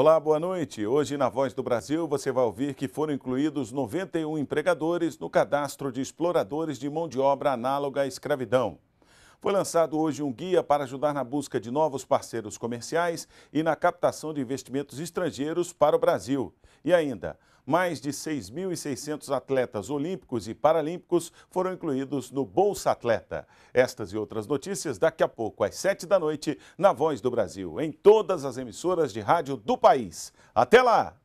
Olá, boa noite. Hoje na Voz do Brasil você vai ouvir que foram incluídos 91 empregadores no cadastro de exploradores de mão de obra análoga à escravidão. Foi lançado hoje um guia para ajudar na busca de novos parceiros comerciais e na captação de investimentos estrangeiros para o Brasil. E ainda, mais de 6.600 atletas olímpicos e paralímpicos foram incluídos no Bolsa Atleta. Estas e outras notícias daqui a pouco, às 7 da noite, na Voz do Brasil, em todas as emissoras de rádio do país. Até lá!